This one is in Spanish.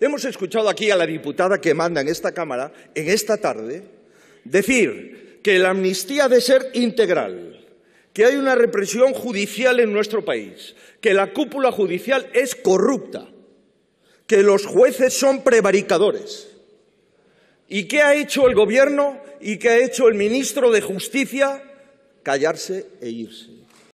Hemos escuchado aquí a la diputada que manda en esta Cámara, en esta tarde, decir que la amnistía ha de ser integral, que hay una represión judicial en nuestro país, que la cúpula judicial es corrupta, que los jueces son prevaricadores. ¿Y qué ha hecho el Gobierno y qué ha hecho el ministro de Justicia? Callarse e irse.